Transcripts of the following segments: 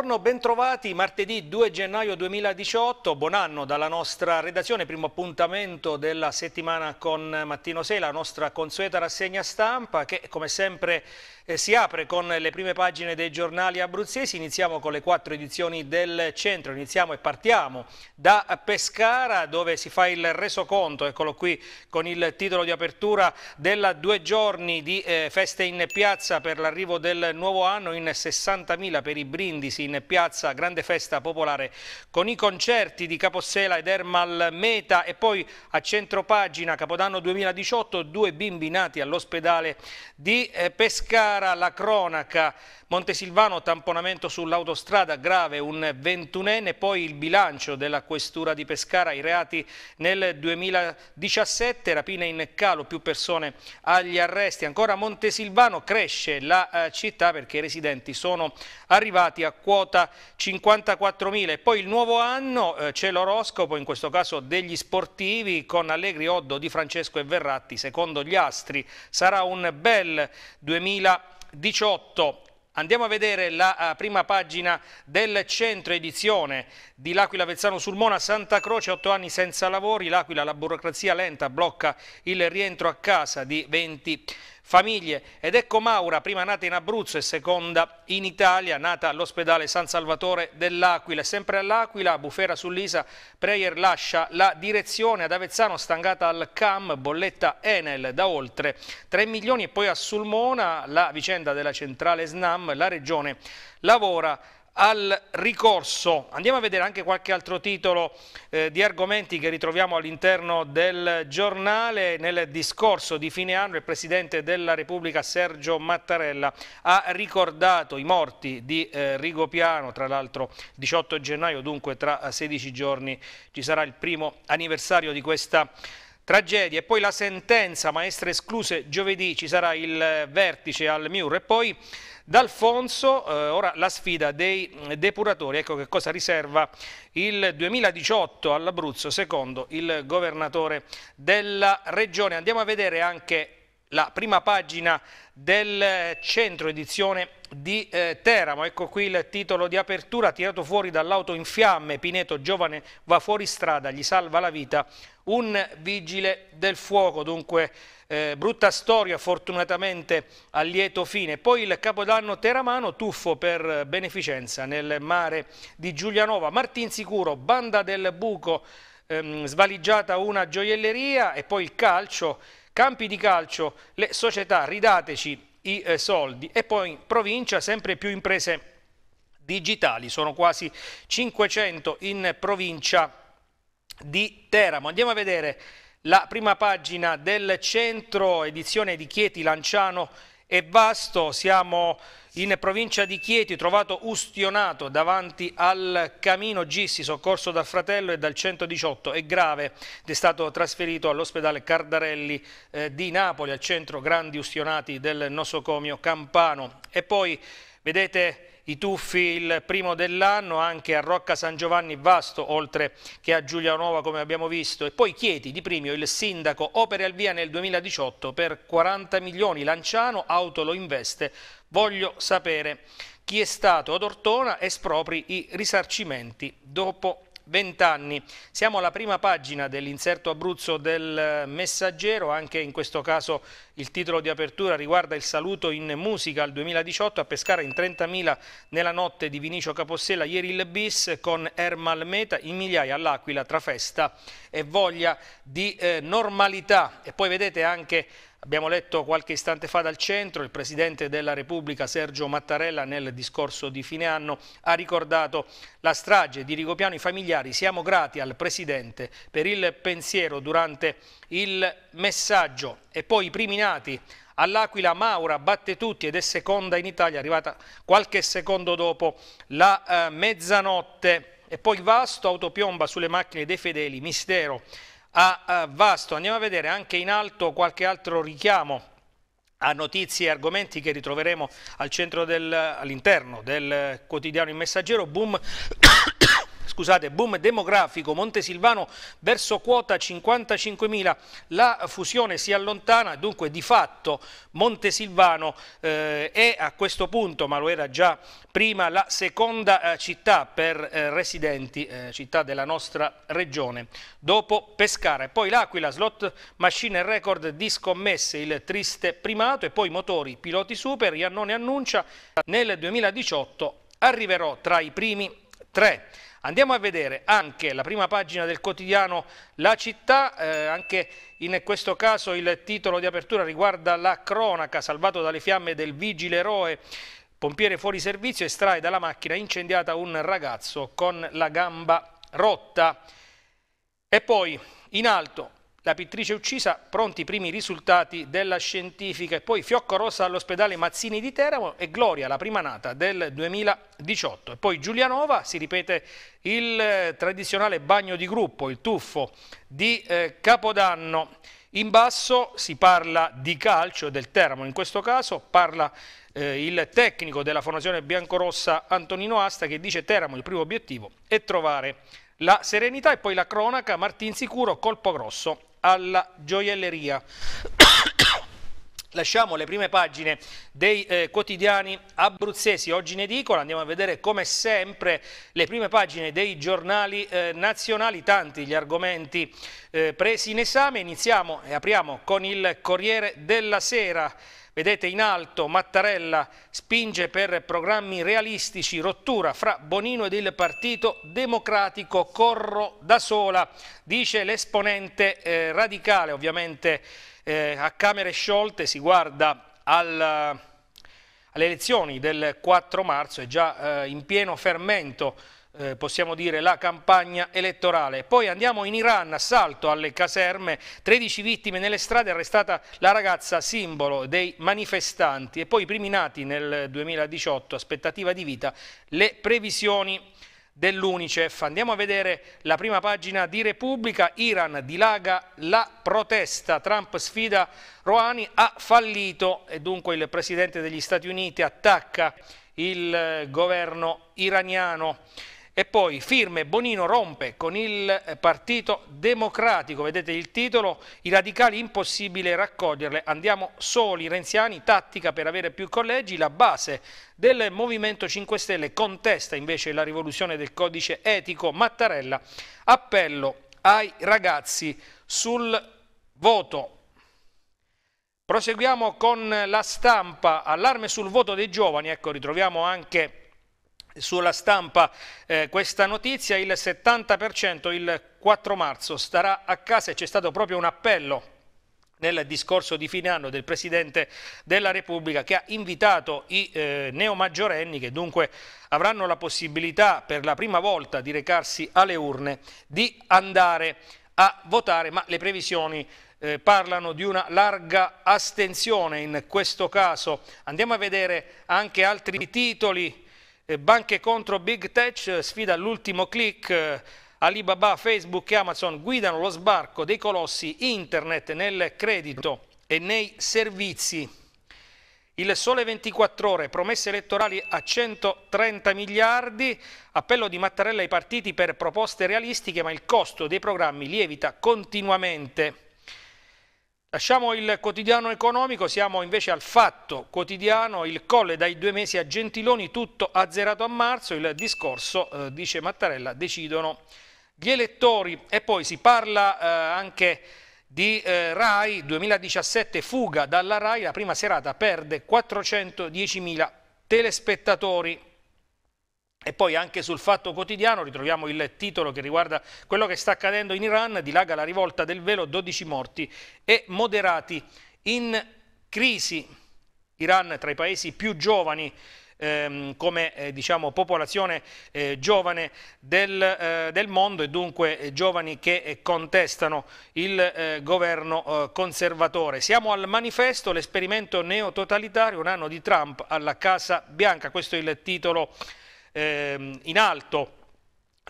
Buongiorno, bentrovati. Martedì 2 gennaio 2018, buon anno dalla nostra redazione, primo appuntamento della settimana con Mattino 6, la nostra consueta rassegna stampa che come sempre eh, si apre con le prime pagine dei giornali abruzzesi. Iniziamo con le quattro edizioni del centro, iniziamo e partiamo da Pescara dove si fa il resoconto, eccolo qui con il titolo di apertura della due giorni di eh, feste in piazza per l'arrivo del nuovo anno in 60.000 per i brindisi in piazza Grande Festa Popolare con i concerti di Capossela ed Ermal Meta e poi a centropagina Capodanno 2018 due bimbi nati all'ospedale di eh, Pescara, la cronaca Montesilvano, tamponamento sull'autostrada grave, un ventunenne, poi il bilancio della questura di Pescara, i reati nel 2017, rapine in calo, più persone agli arresti. Ancora Montesilvano cresce la eh, città perché i residenti sono arrivati a quota 54.000 e poi il nuovo anno eh, c'è l'oroscopo, in questo caso degli sportivi, con Allegri Oddo di Francesco e Verratti, secondo gli astri. Sarà un bel 2018. Andiamo a vedere la eh, prima pagina del centro edizione di L'Aquila Vezzano Sulmona, Santa Croce, otto anni senza lavori, L'Aquila, la burocrazia lenta blocca il rientro a casa di 20 famiglie. Ed ecco Maura, prima nata in Abruzzo e seconda in Italia, nata all'ospedale San Salvatore dell'Aquila. Sempre all'Aquila, Bufera sull'Isa, Preyer lascia la direzione ad Avezzano, stangata al CAM, bolletta Enel da oltre 3 milioni e poi a Sulmona la vicenda della centrale SNAM, la regione lavora al ricorso. Andiamo a vedere anche qualche altro titolo eh, di argomenti che ritroviamo all'interno del giornale. Nel discorso di fine anno il Presidente della Repubblica Sergio Mattarella ha ricordato i morti di eh, Rigopiano, tra l'altro 18 gennaio, dunque tra 16 eh, giorni ci sarà il primo anniversario di questa tragedia e poi la sentenza maestre escluse giovedì ci sarà il eh, vertice al Miur e poi D'Alfonso, eh, ora la sfida dei depuratori, ecco che cosa riserva il 2018 all'Abruzzo secondo il governatore della regione. Andiamo a vedere anche la prima pagina del centro edizione di eh, Teramo. Ecco qui il titolo di apertura tirato fuori dall'auto in fiamme. Pineto giovane va fuori strada, gli salva la vita un vigile del fuoco. Dunque eh, brutta storia fortunatamente a lieto fine. Poi il Capodanno Teramano, tuffo per beneficenza nel mare di Giulianova. Martin Sicuro, banda del buco, ehm, svaligiata una gioielleria e poi il calcio, campi di calcio, le società, ridateci i eh, soldi. E poi provincia sempre più imprese digitali, sono quasi 500 in provincia di Teramo. Andiamo a vedere la prima pagina del centro edizione di Chieti, Lanciano e Vasto. Siamo in provincia di Chieti, trovato ustionato davanti al camino Gissi, soccorso dal fratello e dal 118, è grave ed è stato trasferito all'ospedale Cardarelli eh, di Napoli, al centro grandi ustionati del nosocomio Campano. E poi, vedete i tuffi il primo dell'anno anche a Rocca San Giovanni Vasto, oltre che a Giulia Nuova come abbiamo visto. E poi Chieti di Primio, il sindaco, opere al via nel 2018 per 40 milioni. Lanciano, auto lo investe. Voglio sapere chi è stato ad Ortona espropri i risarcimenti dopo vent'anni. Siamo alla prima pagina dell'inserto Abruzzo del eh, Messaggero, anche in questo caso il titolo di apertura riguarda il saluto in musica al 2018 a Pescara in 30.000 nella notte di Vinicio Capossella, ieri il bis con Ermal Meta in migliaia all'Aquila tra festa e voglia di eh, normalità. E poi vedete anche Abbiamo letto qualche istante fa dal centro, il Presidente della Repubblica Sergio Mattarella nel discorso di fine anno ha ricordato la strage di Rigopiano i familiari. Siamo grati al Presidente per il pensiero durante il messaggio e poi i primi nati all'Aquila Maura batte tutti ed è seconda in Italia, arrivata qualche secondo dopo la eh, mezzanotte. E poi Vasto autopiomba sulle macchine dei fedeli, mistero a ah, ah, Vasto. Andiamo a vedere anche in alto qualche altro richiamo a notizie e argomenti che ritroveremo al all'interno del quotidiano Il Messaggero. Boom scusate, boom demografico, Montesilvano verso quota 55.000, la fusione si allontana, dunque di fatto Montesilvano eh, è a questo punto, ma lo era già prima, la seconda eh, città per eh, residenti, eh, città della nostra regione, dopo Pescara. E poi l'Aquila, slot machine record di scommesse, il triste primato e poi motori, piloti super, Iannone annuncia nel 2018 arriverò tra i primi tre. Andiamo a vedere anche la prima pagina del quotidiano La Città, eh, anche in questo caso il titolo di apertura riguarda la cronaca salvato dalle fiamme del vigile eroe Pompiere fuori servizio estrae dalla macchina incendiata un ragazzo con la gamba rotta. E poi in alto la pittrice uccisa, pronti i primi risultati della scientifica e poi Fiocco Rossa all'ospedale Mazzini di Teramo e Gloria la prima nata del 2018 e poi Giulianova si ripete il eh, tradizionale bagno di gruppo, il tuffo di eh, Capodanno. In basso si parla di calcio del Teramo, in questo caso parla eh, il tecnico della formazione biancorossa Antonino Asta che dice Teramo il primo obiettivo è trovare la serenità e poi la cronaca Martin Sicuro colpo grosso alla gioielleria. Lasciamo le prime pagine dei eh, quotidiani abruzzesi oggi in edicola, andiamo a vedere come sempre le prime pagine dei giornali eh, nazionali, tanti gli argomenti eh, presi in esame. Iniziamo e apriamo con il Corriere della Sera. Vedete in alto Mattarella spinge per programmi realistici, rottura fra Bonino ed il Partito Democratico, corro da sola, dice l'esponente eh, radicale, ovviamente eh, a camere sciolte si guarda al alle elezioni del 4 marzo è già eh, in pieno fermento eh, possiamo dire, la campagna elettorale. Poi andiamo in Iran, assalto alle caserme, 13 vittime nelle strade, arrestata la ragazza simbolo dei manifestanti e poi i primi nati nel 2018, aspettativa di vita, le previsioni dell'Unicef. Andiamo a vedere la prima pagina di Repubblica, Iran dilaga la protesta, Trump sfida Rouhani, ha fallito e dunque il Presidente degli Stati Uniti attacca il eh, governo iraniano. E poi firme Bonino rompe con il eh, Partito Democratico, vedete il titolo, i radicali impossibile raccoglierle, andiamo soli, Renziani, tattica per avere più collegi, la base del Movimento 5 Stelle contesta invece la rivoluzione del codice etico, Mattarella, appello ai ragazzi sul voto. Proseguiamo con la stampa, allarme sul voto dei giovani, ecco ritroviamo anche sulla stampa eh, questa notizia, il 70% il 4 marzo starà a casa e c'è stato proprio un appello nel discorso di fine anno del Presidente della Repubblica che ha invitato i eh, neomaggiorenni che dunque avranno la possibilità per la prima volta di recarsi alle urne di andare a votare ma le previsioni eh, parlano di una larga astensione in questo caso. Andiamo a vedere anche altri titoli eh, banche contro Big Tech, eh, sfida all'ultimo click, eh, Alibaba, Facebook e Amazon guidano lo sbarco dei colossi internet nel credito e nei servizi. Il sole 24 ore, promesse elettorali a 130 miliardi, appello di Mattarella ai partiti per proposte realistiche ma il costo dei programmi lievita continuamente. Lasciamo il quotidiano economico, siamo invece al fatto quotidiano, il colle dai due mesi a Gentiloni, tutto azzerato a marzo, il discorso, eh, dice Mattarella, decidono gli elettori. E poi si parla eh, anche di eh, RAI, 2017 fuga dalla RAI, la prima serata perde 410.000 telespettatori. E poi anche sul Fatto Quotidiano ritroviamo il titolo che riguarda quello che sta accadendo in Iran, dilaga la rivolta del velo, 12 morti e moderati in crisi. Iran tra i paesi più giovani ehm, come eh, diciamo, popolazione eh, giovane del, eh, del, mondo e dunque eh, giovani che eh, contestano il eh, governo conservatore. Siamo al manifesto, l'esperimento neototalitario, un anno di Trump alla Casa Bianca, questo è il titolo ehm, in alto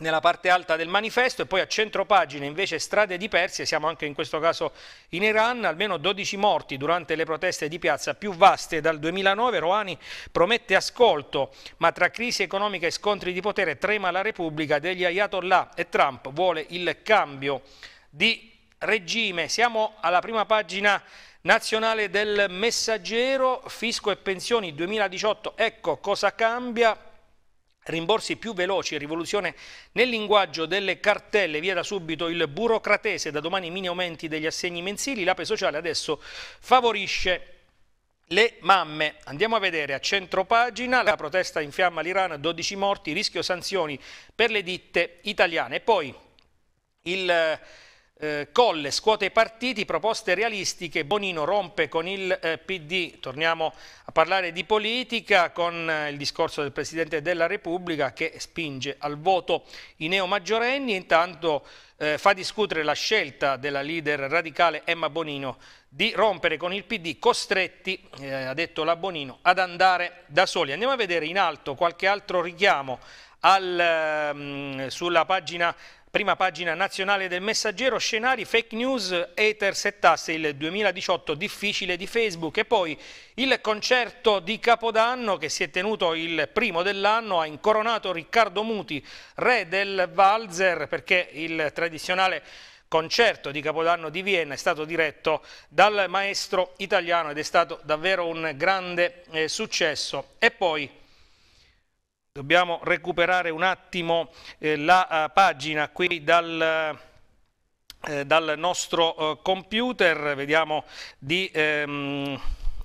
nella parte alta del manifesto e poi a centro pagina invece strade di Persia, siamo anche in questo caso in Iran, almeno 12 morti durante le proteste di piazza più vaste dal 2009, Rouhani promette ascolto, ma tra crisi economica e scontri di potere trema la Repubblica degli Ayatollah e Trump vuole il cambio di regime. Siamo alla prima pagina nazionale del messaggero, fisco e pensioni 2018, ecco cosa cambia rimborsi più veloci, rivoluzione nel linguaggio delle cartelle, via da subito il burocratese, da domani mini aumenti degli assegni mensili, l'APE sociale adesso favorisce le mamme, andiamo a vedere a centro pagina, la protesta in fiamma all'Iran, 12 morti, rischio sanzioni per le ditte italiane. poi il eh, Colle scuote i partiti, proposte realistiche, Bonino rompe con il eh, PD. Torniamo a parlare di politica con eh, il discorso del Presidente della Repubblica che spinge al voto i neomaggiorenni. Intanto eh, fa discutere la scelta della leader radicale Emma Bonino di rompere con il PD, costretti, eh, ha detto la Bonino, ad andare da soli. Andiamo a vedere in alto qualche altro richiamo al, ehm, sulla pagina Prima pagina nazionale del messaggero, scenari fake news, Ether settasse il 2018 difficile di Facebook e poi il concerto di Capodanno che si è tenuto il primo dell'anno ha incoronato Riccardo Muti, re del Walzer perché il tradizionale concerto di Capodanno di Vienna è stato diretto dal maestro italiano ed è stato davvero un grande eh, successo. E poi dobbiamo recuperare un attimo eh, la uh, pagina qui dal... Uh, dal nostro eh, computer, vediamo di ehm,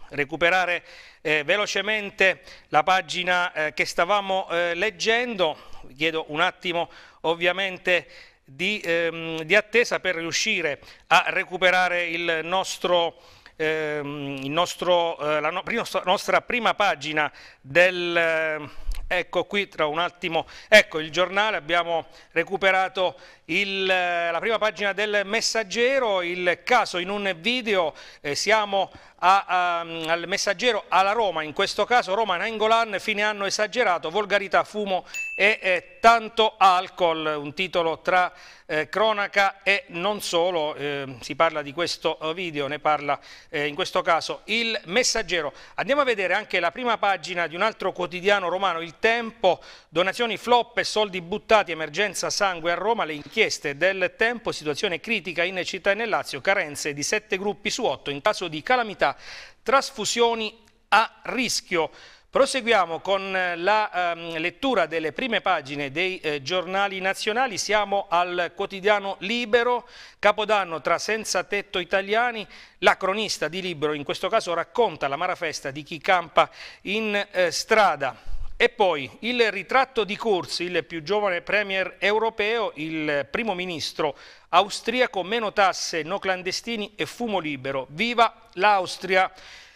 recuperare eh, velocemente la pagina eh, che stavamo leggendo, vi chiedo un attimo ovviamente di, ehm, di, attesa per riuscire a recuperare il nostro, ehm, il nostro, la, no, la nostra prima pagina del Ecco qui tra un attimo, ecco il giornale, abbiamo recuperato il, eh, la prima pagina del messaggero, il caso in un video, eh, siamo a, a, al messaggero alla Roma, in questo caso Roma Nangolan, fine anno esagerato, volgarità, fumo e eh, tanto alcol, un titolo tra eh, cronaca e non solo, eh, si parla di questo eh, video, ne parla eh, in questo caso il messaggero. Andiamo a vedere anche la prima pagina di un altro quotidiano romano, Il Tempo, donazioni flop e soldi buttati, emergenza sangue a Roma, le inchieste del tempo, situazione critica in città e nel Lazio, carenze di sette gruppi su otto in caso di calamità trasfusioni a rischio. Proseguiamo con eh, la eh, lettura delle prime pagine dei eh, giornali nazionali, siamo al quotidiano Libero, Capodanno tra senza tetto italiani, la cronista di Libero in questo caso racconta la marafesta di chi campa in eh, strada. E poi il ritratto di Kurz, il più giovane premier europeo, il primo ministro austriaco, meno tasse, no clandestini e fumo libero. Viva l'Austria!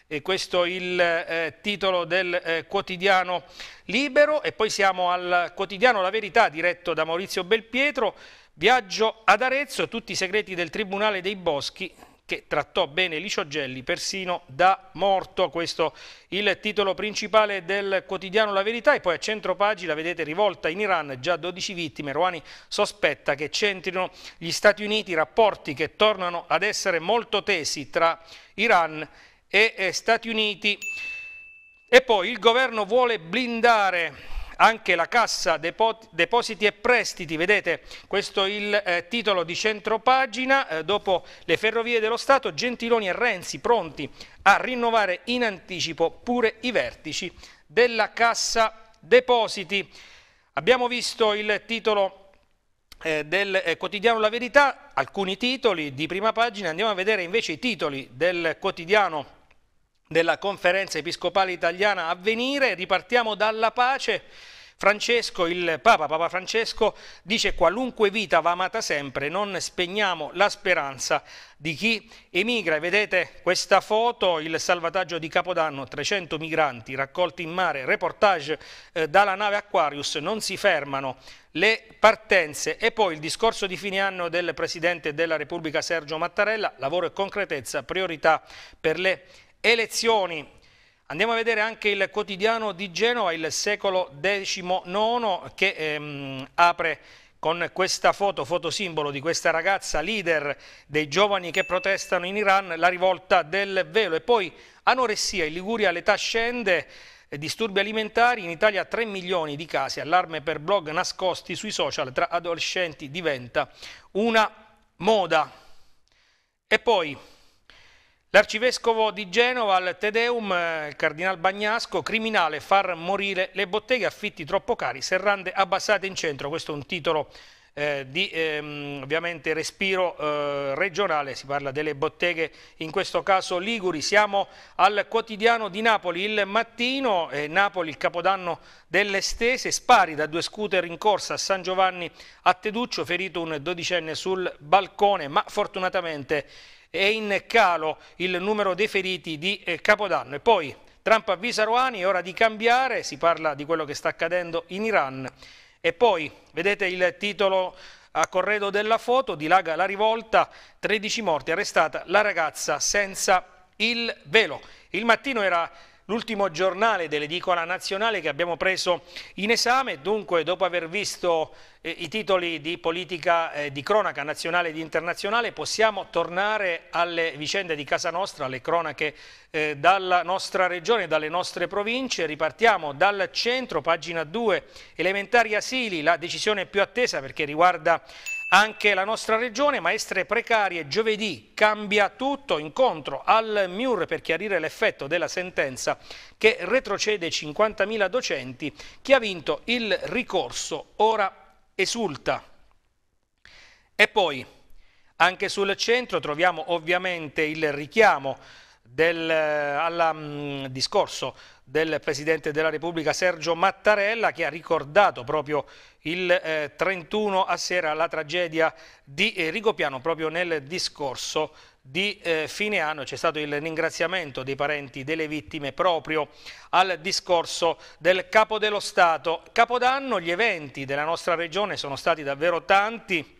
E questo è il eh, titolo del eh, quotidiano libero e poi siamo al quotidiano La Verità diretto da Maurizio Belpietro, viaggio ad Arezzo, tutti i segreti del Tribunale dei Boschi, che trattò bene Licio Gelli persino da morto. Questo il titolo principale del quotidiano La Verità e poi a centro pagina vedete rivolta in Iran, già 12 vittime. Rouhani sospetta che centrino gli Stati Uniti rapporti che tornano ad essere molto tesi tra Iran e Stati Uniti. E poi il governo vuole blindare anche la cassa depositi e prestiti, vedete questo è il eh, titolo di centropagina, eh, dopo le ferrovie dello Stato Gentiloni e Renzi pronti a rinnovare in anticipo pure i vertici della cassa depositi. Abbiamo visto il titolo eh, del eh, quotidiano La Verità, alcuni titoli di prima pagina, andiamo a vedere invece i titoli del quotidiano La della conferenza episcopale italiana a venire. Ripartiamo dalla pace. Francesco, il Papa, Papa Francesco dice qualunque vita va amata sempre, non spegniamo la speranza di chi emigra. Vedete questa foto, il salvataggio di Capodanno, 300 migranti raccolti in mare, reportage eh, dalla nave Aquarius, non si fermano le partenze e poi il discorso di fine anno del Presidente della Repubblica Sergio Mattarella, lavoro e concretezza, priorità per le elezioni. Andiamo a vedere anche il quotidiano di Genova, il secolo XIX, che ehm, apre con questa foto, fotosimbolo di questa ragazza leader dei giovani che protestano in Iran, la rivolta del velo. E poi anoressia, in Liguria l'età scende, eh, disturbi alimentari, in Italia 3 milioni di casi, allarme per blog nascosti sui social, tra adolescenti diventa una moda. E poi L'arcivescovo di Genova al Tedeum, eh, il cardinal Bagnasco, criminale far morire le botteghe, affitti troppo cari, serrande abbassate in centro, questo è un titolo eh, di ehm, ovviamente respiro eh, regionale, si parla delle botteghe in questo caso Liguri, siamo al quotidiano di Napoli il mattino, eh, Napoli il capodanno delle stese, spari da due scooter in corsa a San Giovanni a Teduccio, ferito un dodicenne sul balcone, ma fortunatamente è in calo il numero dei feriti di eh, Capodanno. E poi Trump avvisa Rouhani, è ora di cambiare, si parla di quello che sta accadendo in Iran. E poi, vedete il titolo a corredo della foto, dilaga la rivolta, 13 morti, arrestata la ragazza senza il velo. Il mattino era l'ultimo giornale dell'edicola nazionale che abbiamo preso in esame, dunque dopo aver visto eh, i titoli di politica eh, di cronaca nazionale ed internazionale possiamo tornare alle vicende di casa nostra, alle cronache eh, dalla nostra regione, dalle nostre province, ripartiamo dal centro, pagina 2, elementari asili, la decisione più attesa perché riguarda anche la nostra regione, maestre precarie, giovedì cambia tutto, incontro al MIUR per chiarire l'effetto della sentenza che retrocede 50.000 docenti, chi ha vinto il ricorso ora esulta. E poi, anche sul centro troviamo ovviamente il richiamo del, eh, alla, mh, mm, discorso del Presidente della Repubblica Sergio Mattarella che ha ricordato proprio il eh, 31 a sera la tragedia di eh, Rigopiano proprio nel discorso di eh, fine anno c'è stato il ringraziamento dei parenti delle vittime proprio al discorso del Capo dello Stato. Capodanno gli eventi della nostra regione sono stati davvero tanti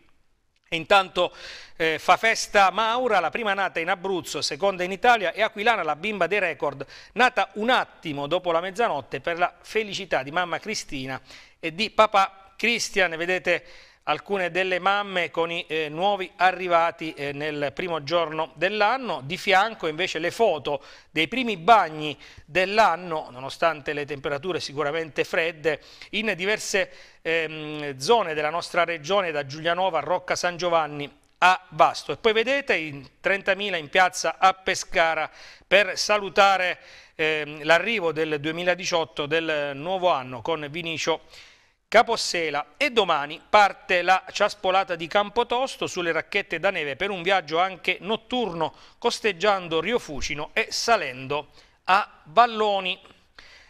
intanto eh, fa festa Maura, la prima nata in Abruzzo, seconda in Italia e Aquilana la bimba dei record, nata un attimo dopo la mezzanotte per la felicità di mamma Cristina e di papà Cristian. Vedete alcune delle mamme con i eh, nuovi arrivati eh, nel primo giorno dell'anno, di fianco invece le foto dei primi bagni dell'anno, nonostante le temperature sicuramente fredde, in diverse ehm, zone della nostra regione, da Giulianova a Rocca San Giovanni a Vasto. E poi vedete i 30.000 in piazza a Pescara per salutare ehm, l'arrivo del 2018 del nuovo anno con Vinicio Capossela e domani parte la ciaspolata di Campotosto sulle racchette da neve per un viaggio anche notturno costeggiando Rio Fucino e salendo a Valloni.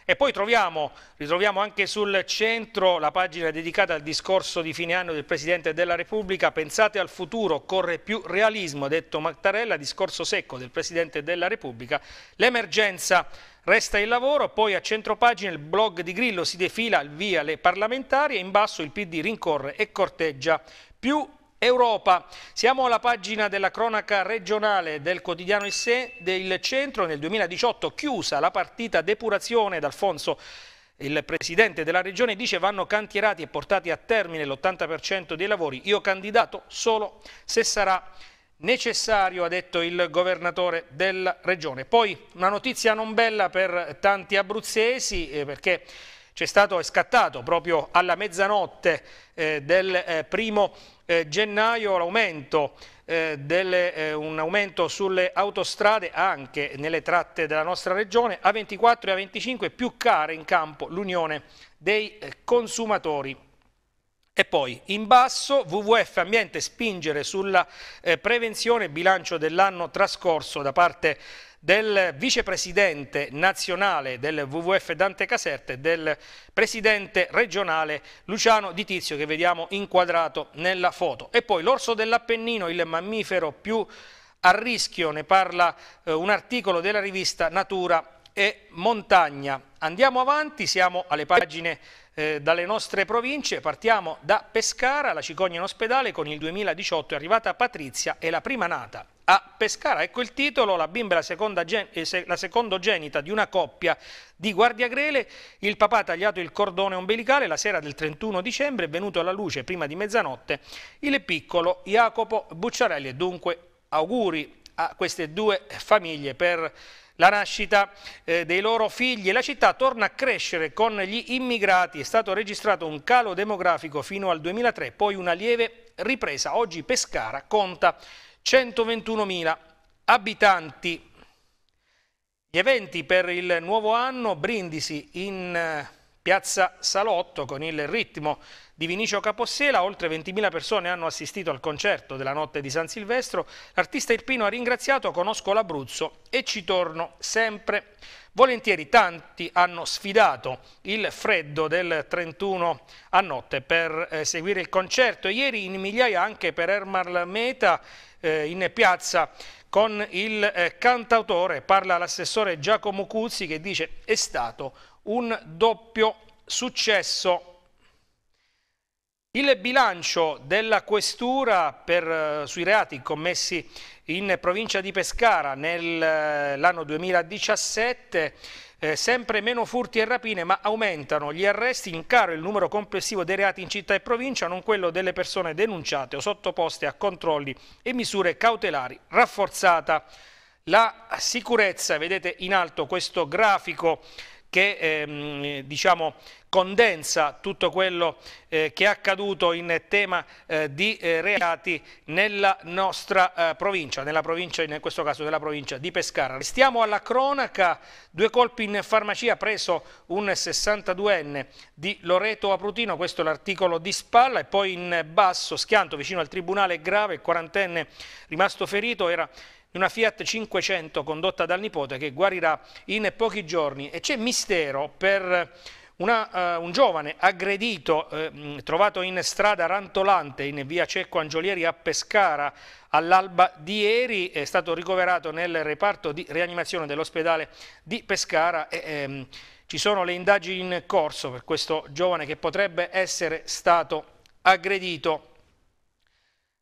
E poi troviamo, ritroviamo anche sul centro la pagina dedicata al discorso di fine anno del Presidente della Repubblica Pensate al futuro, corre più realismo, ha detto Mattarella, discorso secco del Presidente della Repubblica, l'emergenza Resta il lavoro, poi a centropagina il blog di Grillo si defila al via le parlamentari e in basso il PD rincorre e corteggia più Europa. Siamo alla pagina della cronaca regionale del quotidiano Issè del centro. Nel 2018 chiusa la partita depurazione d'Alfonso il presidente della regione dice vanno cantierati e portati a termine l'80% dei lavori. Io candidato solo se sarà necessario, ha detto il governatore della regione. Poi una notizia non bella per tanti abruzzesi eh, perché c'è stato è scattato proprio alla mezzanotte eh, del eh, primo eh, gennaio l'aumento eh, delle, eh, un aumento sulle autostrade anche nelle tratte della nostra regione a 24 e a 25 più care in campo l'unione dei consumatori e poi in basso WWF Ambiente spingere sulla eh, prevenzione bilancio dell'anno trascorso da parte del vicepresidente nazionale del WWF Dante Caserte e del presidente regionale Luciano Di Tizio che vediamo inquadrato nella foto. E poi l'orso dell'Appennino, il mammifero più a rischio, ne parla eh, un articolo della rivista Natura e montagna. Andiamo avanti, siamo alle pagine eh, dalle nostre province, partiamo da Pescara, la cicogna in ospedale con il 2018 è arrivata Patrizia e la prima nata a Pescara. Ecco il titolo, la bimba è la, eh, la secondogenita di una coppia di guardiagrele, il papà ha tagliato il cordone ombelicale la sera del 31 dicembre, è venuto alla luce prima di mezzanotte il piccolo Jacopo Bucciarelli dunque auguri a queste due famiglie per la nascita eh, dei loro figli. La città torna a crescere con gli immigrati, è stato registrato un calo demografico fino al 2003, poi una lieve ripresa. Oggi Pescara conta 121.000 abitanti. Gli eventi per il nuovo anno, Brindisi in eh, Piazza Salotto con il ritmo di Vinicio Capossela, oltre 20.000 persone hanno assistito al concerto della notte di San Silvestro, l'artista irpino ha ringraziato Conosco l'Abruzzo e ci torno sempre. Volentieri tanti hanno sfidato il freddo del 31 a notte per eh, seguire il concerto, ieri in migliaia anche per Ermal Meta eh, in piazza con il eh, cantautore, parla l'assessore Giacomo Cuzzi che dice è stato un doppio successo. Il bilancio della questura per, eh, sui reati commessi in provincia di Pescara nell'anno eh, 2017 eh, sempre meno furti e rapine, ma aumentano gli arresti in caro il numero complessivo dei reati in città e provincia, non quello delle persone denunciate o sottoposte a controlli e misure cautelari rafforzata. La sicurezza, vedete in alto questo grafico che ehm, diciamo, condensa tutto quello eh, che è accaduto in tema eh, di eh, reati nella nostra eh, provincia, nella provincia, in questo caso della provincia di Pescara. Restiamo alla cronaca, due colpi in farmacia preso un 62enne di Loreto Aprutino, questo è l'articolo di spalla e poi in basso schianto vicino al tribunale grave, il quarantenne rimasto ferito era in una Fiat 500 condotta dal nipote che guarirà in pochi giorni e c'è mistero per eh, una, uh, un giovane aggredito eh, trovato in strada rantolante in via Cecco Angiolieri a Pescara all'alba di ieri, è stato ricoverato nel reparto di rianimazione dell'ospedale di Pescara e, ehm, ci sono le indagini in corso per questo giovane che potrebbe essere stato aggredito.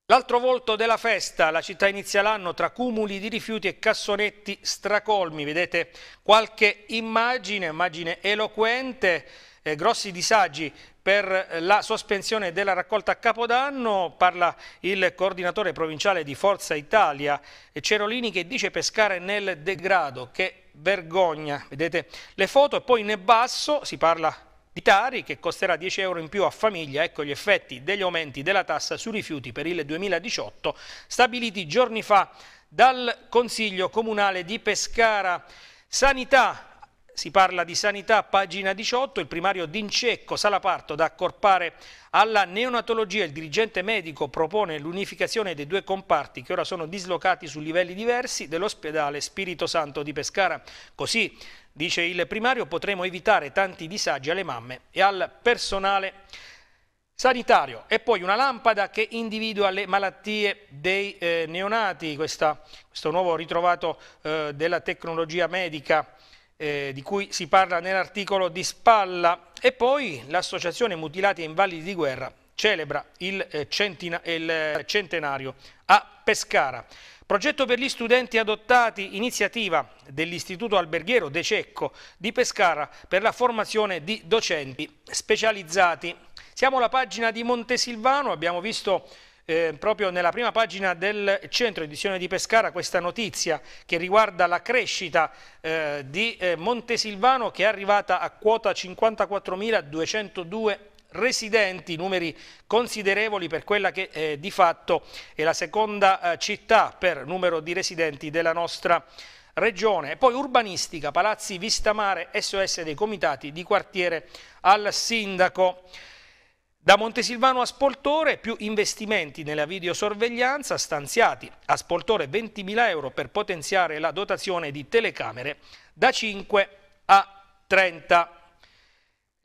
L'altro volto della festa, la città inizia l'anno tra cumuli di rifiuti e cassonetti stracolmi, vedete qualche immagine, immagine eloquente, eh, grossi disagi per la sospensione della raccolta a Capodanno, parla il coordinatore provinciale di Forza Italia Cerolini che dice pescare nel degrado, che vergogna, vedete le foto e poi in basso si parla di Tari che costerà 10 euro in più a famiglia, ecco gli effetti degli aumenti della tassa sui rifiuti per il 2018 stabiliti giorni fa dal Consiglio Comunale di Pescara. Sanità, si parla di sanità, pagina 18, il primario D'Incecco, sala parto da accorpare alla neonatologia. Il dirigente medico propone l'unificazione dei due comparti che ora sono dislocati su livelli diversi dell'ospedale Spirito Santo di Pescara. Così Dice il primario potremo evitare tanti disagi alle mamme e al personale sanitario e poi una lampada che individua le malattie dei eh, neonati, Questa, questo nuovo ritrovato eh, della tecnologia medica eh, di cui si parla nell'articolo di Spalla e poi l'associazione Mutilati e Invalidi di Guerra celebra il, eh, il eh, centenario a Pescara. Progetto per gli studenti adottati, iniziativa dell'Istituto Alberghiero De Cecco di Pescara per la formazione di docenti specializzati. Siamo alla pagina di Montesilvano, abbiamo visto eh, proprio nella prima pagina del centro edizione di Pescara questa notizia che riguarda la crescita eh, di eh, Montesilvano che è arrivata a quota 54.202 residenti, numeri considerevoli per quella che eh, di fatto è la seconda eh, città per numero di residenti della nostra regione. E poi urbanistica, palazzi Vistamare, SOS dei comitati di quartiere al sindaco. Da Montesilvano a Spoltore più investimenti nella videosorveglianza stanziati a Spoltore 20.000 euro per potenziare la dotazione di telecamere da 5 a 30.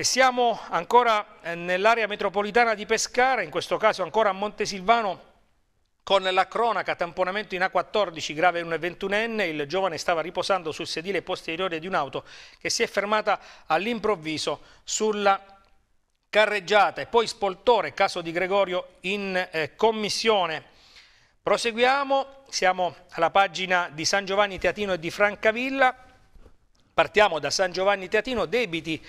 E siamo ancora eh, nell'area metropolitana di Pescara, in questo caso ancora a Montesilvano, con la cronaca tamponamento in A14 grave un 21enne, il giovane stava riposando sul sedile posteriore di un'auto che si è fermata all'improvviso sulla carreggiata e poi spoltore, caso di Gregorio in eh, commissione. Proseguiamo, siamo alla pagina di San Giovanni Teatino e di Francavilla. Partiamo da San Giovanni Teatino, debiti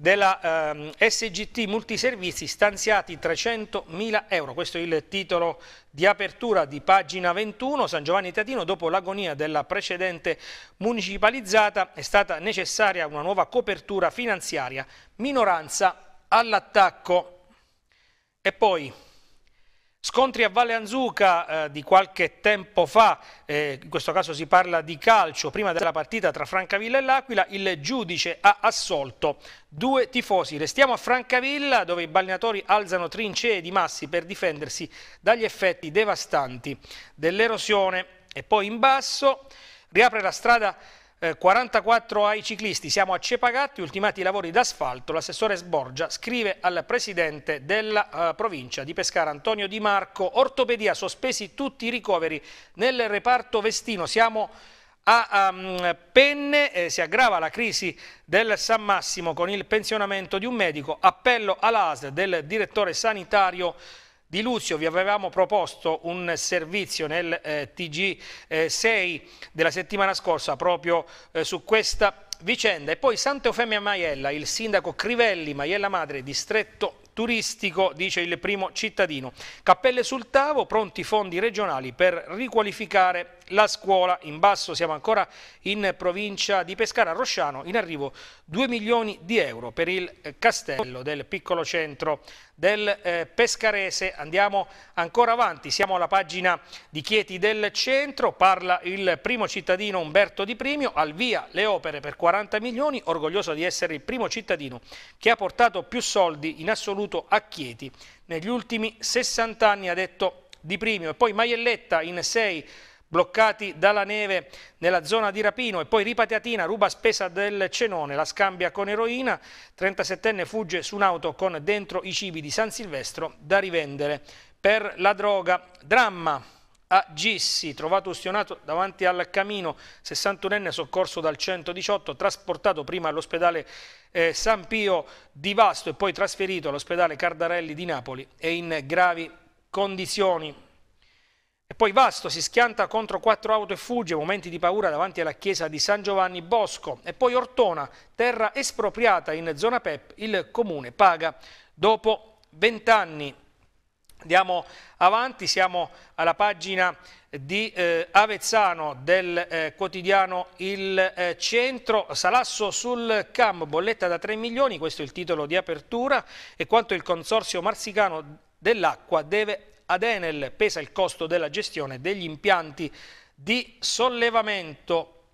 della ehm, SGT Multiservizi stanziati 300.000 euro. Questo è il titolo di apertura di pagina 21. San Giovanni Tatino, dopo l'agonia della precedente municipalizzata, è stata necessaria una nuova copertura finanziaria. Minoranza all'attacco. E poi Scontri a Valle Anzuca eh, di qualche tempo fa, eh, in questo caso si parla di calcio, prima della partita tra Francavilla e L'Aquila, il giudice ha assolto due tifosi. Restiamo a Francavilla dove i balneatori alzano trincee di massi per difendersi dagli effetti devastanti dell'erosione e poi in basso riapre la strada 44 eh, ai ciclisti, siamo a Cepagatti, ultimati i lavori d'asfalto, l'assessore Sborgia scrive al presidente della eh, provincia di Pescara Antonio Di Marco, ortopedia sospesi tutti i ricoveri nel reparto Vestino, siamo a um, penne eh, si aggrava la crisi del San Massimo con il pensionamento di un medico, appello all'AS del direttore sanitario di Luzio vi avevamo proposto un servizio nel eh, TG6 eh, della settimana scorsa proprio eh, su questa vicenda. E poi Santa Eufemia Maiella, il sindaco Crivelli, Maiella Madre, distretto turistico, dice il primo cittadino. Cappelle sul Tavo, pronti fondi regionali per riqualificare la scuola. In basso siamo ancora in provincia di Pescara, a Rosciano, in arrivo 2 milioni di euro per il eh, castello del piccolo centro del eh, Pescarese. Andiamo ancora avanti, siamo alla pagina di Chieti del centro, parla il primo cittadino Umberto Di Primio, al via le opere per 40 milioni, orgoglioso di essere il primo cittadino che ha portato più soldi in assoluto a Chieti negli ultimi 60 anni, ha detto Di Primio. E poi Maielletta in 6 bloccati dalla neve nella zona di Rapino e poi Ripateatina ruba spesa del cenone, la scambia con eroina, 37enne fugge su un'auto con dentro i cibi di San Silvestro da rivendere per la droga. Dramma a Gissi, trovato ustionato davanti al camino, 61enne soccorso dal 118, trasportato prima all'ospedale eh, San Pio di Vasto e poi trasferito all'ospedale Cardarelli di Napoli e in gravi condizioni. E poi Vasto si schianta contro quattro auto e fugge, momenti di paura davanti alla chiesa di San Giovanni Bosco. E poi Ortona, terra espropriata in zona PEP, il comune paga dopo vent'anni. Andiamo avanti, siamo alla pagina di eh, Avezzano del eh, quotidiano Il eh, Centro, Salasso sul CAM, bolletta da 3 milioni, questo è il titolo di apertura e quanto il consorzio marsicano dell'acqua deve ad Enel pesa il costo della gestione degli impianti di sollevamento.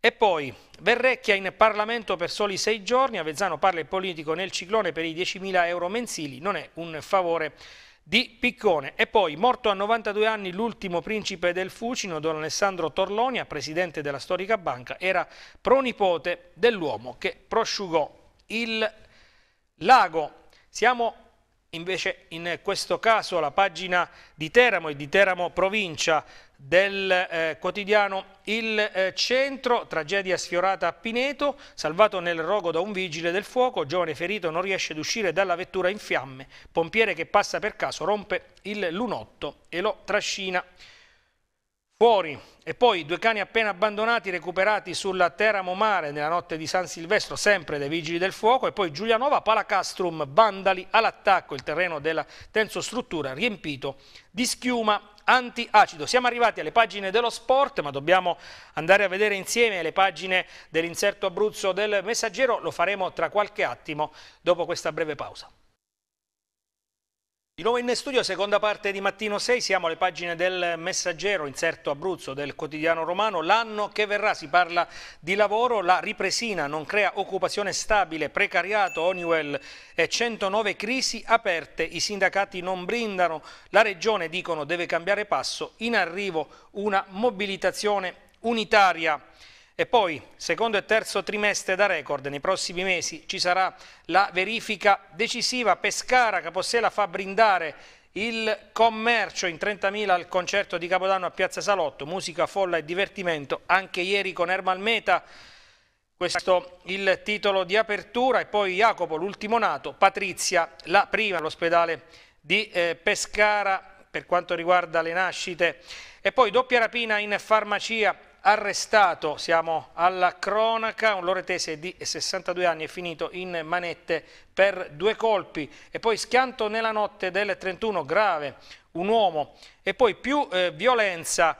E poi, Verrecchia in Parlamento per soli sei giorni, Avezzano parla il politico nel ciclone per i 10.000 euro mensili, non è un favore di Piccone. E poi, morto a 92 anni l'ultimo principe del Fucino, Don Alessandro Torlonia, presidente della storica banca, era pronipote dell'uomo che prosciugò il lago. Siamo Invece in questo caso la pagina di Teramo e di Teramo provincia del eh, quotidiano Il eh, Centro, tragedia sfiorata a Pineto, salvato nel rogo da un vigile del fuoco, giovane ferito non riesce ad uscire dalla vettura in fiamme, pompiere che passa per caso rompe il lunotto e lo trascina. Fuori. E poi due cani appena abbandonati recuperati sulla Teramo Mare nella notte di San Silvestro, sempre dai Vigili del Fuoco. E poi Giulianova, Palacastrum, Bandali all'attacco, il terreno della tenso struttura riempito di schiuma antiacido. Siamo arrivati alle pagine dello sport, ma dobbiamo andare a vedere insieme le pagine dell'inserto Abruzzo del Messaggero. Lo faremo tra qualche attimo, dopo questa breve pausa. Di nuovo in studio, seconda parte di Mattino 6, siamo alle pagine del Messaggero, inserto Abruzzo del quotidiano romano, l'anno che verrà si parla di lavoro, la ripresina non crea occupazione stabile, precariato, Honeywell e 109 crisi aperte, i sindacati non brindano, la regione dicono deve cambiare passo, in arrivo una mobilitazione unitaria. E poi, secondo e terzo trimestre da record, nei prossimi mesi ci sarà la verifica decisiva. Pescara Capossela fa brindare il commercio in 30.000 al concerto di Capodanno a Piazza Salotto, musica folla e divertimento, anche ieri con Ermal Meta. Questo il titolo di apertura e poi Jacopo, l'ultimo nato, Patrizia, la prima all'ospedale di eh, Pescara per quanto riguarda le nascite. E poi doppia rapina in farmacia arrestato, siamo alla cronaca, un loretese di 62 anni è finito in manette per due colpi e poi schianto nella notte del 31 grave, un uomo e poi più eh, violenza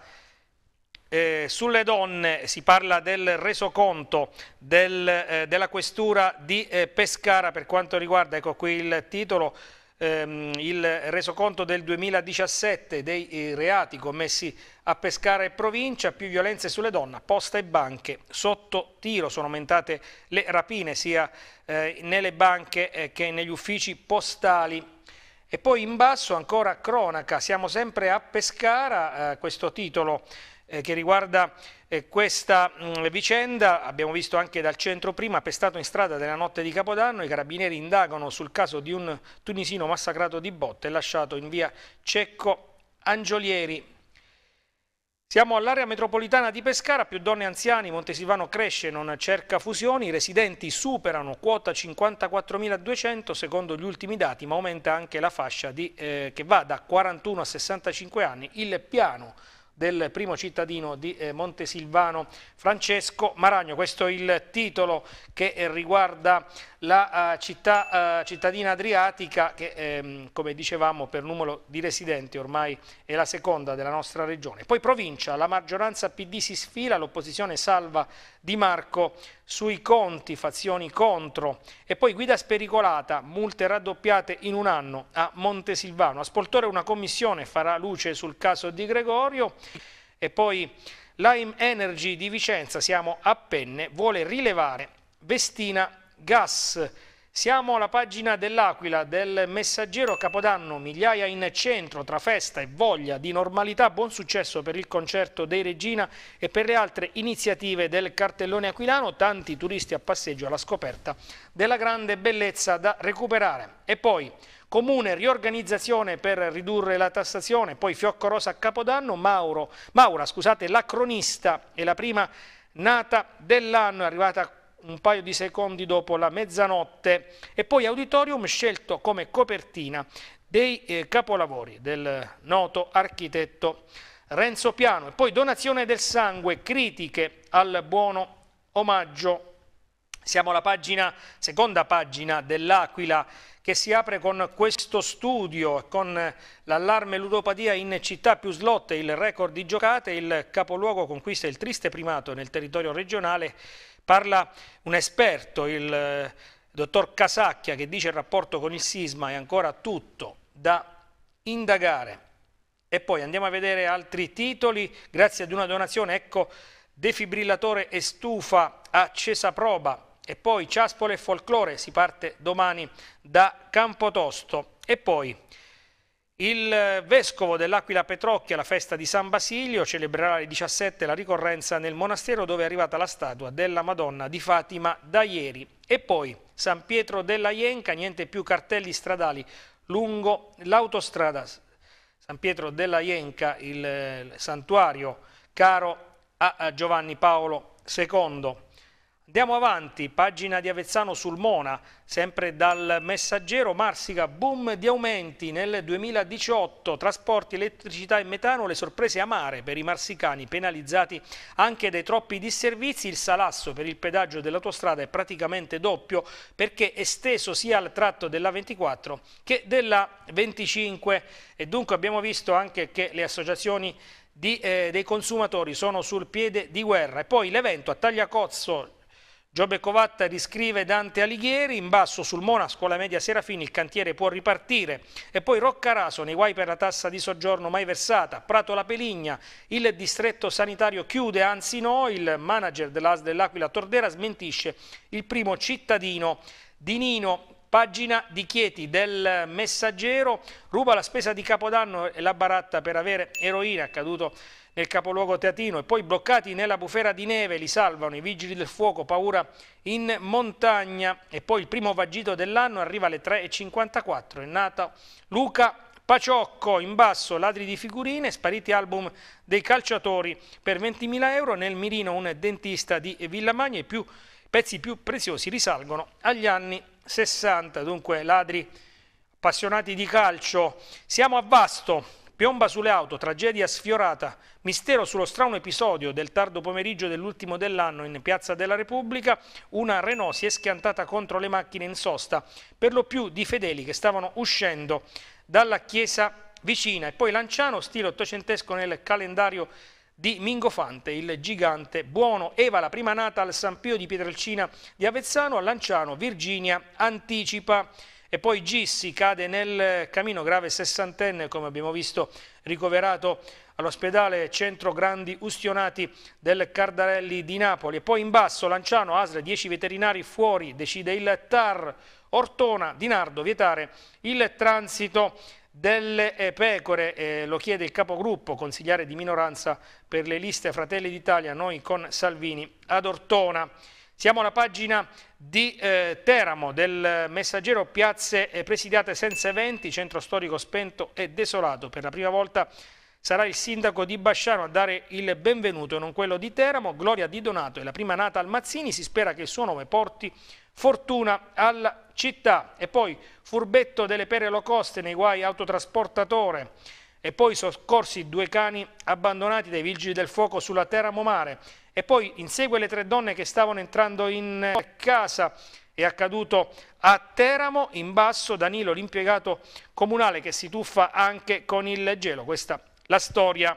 eh, sulle donne, si parla del resoconto del, eh, della questura di eh, Pescara per quanto riguarda, ecco qui il titolo, ehm, il resoconto del 2017 dei eh, reati commessi a Pescara e provincia, più violenze sulle donne, posta e banche sotto tiro, sono aumentate le rapine sia eh, nelle banche eh, che negli uffici postali. E poi in basso ancora cronaca, siamo sempre a Pescara, eh, questo titolo eh, che riguarda eh, questa mm, vicenda, abbiamo visto anche dal centro prima, pestato in strada della notte di Capodanno, i carabinieri indagano sul caso di un tunisino massacrato di botte e lasciato in via Cecco Angiolieri. Siamo all'area metropolitana di Pescara, più donne e anziani, Montesivano cresce, non cerca fusioni, i residenti superano quota 54.200 secondo gli ultimi dati, ma aumenta anche la fascia di, eh, che va da 41 a 65 anni, il piano del primo cittadino di eh, Montesilvano Francesco Maragno. Questo è il titolo che eh, riguarda la eh, città, cittadina adriatica che ehm, come dicevamo per numero di residenti ormai è la seconda della nostra regione. Poi provincia, la maggioranza PD si sfila, l'opposizione salva di Marco sui conti, fazioni contro e poi guida spericolata, multe raddoppiate in un anno a Montesilvano. A Spoltore una commissione farà luce sul caso di Gregorio e poi Lime Energy di Vicenza, siamo a penne, vuole rilevare Vestina Gas siamo alla pagina dell'Aquila, del messaggero Capodanno, migliaia in centro tra festa e voglia di normalità, buon successo per il concerto dei Regina e per le altre iniziative del cartellone aquilano, tanti turisti a passeggio alla scoperta della grande bellezza da recuperare. E poi comune, riorganizzazione per ridurre la tassazione, poi Fiocco Rosa a Capodanno, Mauro, Maura, scusate, la cronista è la prima nata dell'anno, è arrivata a un paio di secondi dopo la mezzanotte e poi Auditorium scelto come copertina dei eh, capolavori del noto architetto Renzo Piano e poi donazione del sangue, critiche al buono omaggio. Siamo alla pagina, seconda pagina dell'Aquila che si apre con questo studio, con l'allarme ludopatia in città più slot, il record di giocate, il capoluogo conquista il triste primato nel territorio regionale Parla un esperto, il eh, dottor Casacchia, che dice il rapporto con il sisma è ancora tutto da indagare. E poi andiamo a vedere altri titoli, grazie ad una donazione, ecco defibrillatore e stufa a Cesaproba e poi Ciaspole e Folklore, si parte domani da Campotosto e poi il vescovo dell'Aquila Petrocchi alla festa di San Basilio celebrerà alle 17 la ricorrenza nel monastero dove è arrivata la statua della Madonna di Fatima da ieri. E poi San Pietro della Ienca, niente più cartelli stradali lungo l'autostrada. San Pietro della Ienca, il eh, santuario caro a Giovanni Paolo II. Andiamo avanti, pagina di Avezzano sul Mona, sempre dal messaggero Marsica, boom di aumenti nel 2018, trasporti, elettricità e metano, le sorprese amare per i marsicani penalizzati anche dai troppi disservizi, il salasso per il pedaggio dell'autostrada è praticamente doppio perché esteso sia al tratto della 24 che della 25 e dunque abbiamo visto anche che le associazioni di, eh, dei consumatori sono sul piede di guerra e poi l'evento a Tagliacozzo Giobbe Covatta riscrive Dante Alighieri, in basso sul Mona, scuola media Serafini, il cantiere può ripartire. E poi Roccaraso, nei guai per la tassa di soggiorno mai versata. Prato La Peligna, il distretto sanitario chiude, anzi no, il manager dell'AS dell'Aquila Tordera smentisce il primo cittadino di Nino pagina di Chieti del Messaggero, ruba la spesa di Capodanno e la baratta per avere eroina, accaduto nel capoluogo teatino e poi bloccati nella bufera di neve li salvano i vigili del fuoco, paura in montagna e poi il primo vagito dell'anno arriva alle 3.54, è nato Luca Paciocco in basso, ladri di figurine, spariti album dei calciatori per 20.000 euro, nel mirino un dentista di Villamagna, i più, pezzi più preziosi risalgono agli anni 60, dunque ladri appassionati di calcio. Siamo a Vasto, Piomba sulle auto, tragedia sfiorata, mistero sullo strano episodio del tardo pomeriggio dell'ultimo dell'anno in Piazza della Repubblica, una Renault si è schiantata contro le macchine in sosta, per lo più di fedeli che stavano uscendo dalla chiesa vicina e poi Lanciano, stile ottocentesco nel calendario di Mingofante, il gigante buono, Eva la prima nata al San Pio di Pietrelcina di Avezzano, a Lanciano, Virginia anticipa e poi Gissi cade nel camino grave sessantenne, come abbiamo visto, ricoverato all'ospedale Centro Grandi Ustionati del Cardarelli di Napoli. E poi in basso Lanciano, Asle, 10 veterinari fuori, decide il TAR, Ortona, Di Nardo, vietare il transito delle eh, pecore, eh, lo chiede il capogruppo, consigliere di minoranza per le liste Fratelli d'Italia, noi con Salvini ad Ortona. Siamo alla pagina di eh, Teramo del messaggero Piazze eh, Presidiate senza eventi, centro storico spento e desolato. Per la prima volta sarà il sindaco di Basciano a dare il benvenuto e non quello di Teramo. Gloria Di Donato è la prima nata al Mazzini, si spera che il suo nome porti fortuna alla città. E poi furbetto delle pere locoste nei guai autotrasportatore. E poi soccorsi due cani abbandonati dai vigili del fuoco sulla Teramo Mare e poi insegue le tre donne che stavano entrando in eh, casa. È accaduto a Teramo, in basso, Danilo, l'impiegato comunale che si tuffa anche con il gelo. Questa è la storia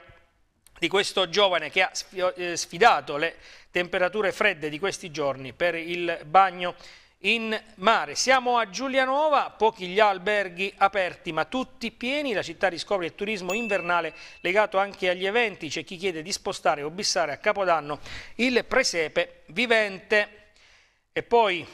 di questo giovane che ha eh, sfidato le temperature fredde di questi giorni per il bagno in mare. Siamo a Giulianova, pochi gli alberghi aperti ma tutti pieni, la città riscopre il turismo invernale legato anche agli eventi, c'è chi chiede di spostare o bissare a Capodanno il presepe vivente. E poi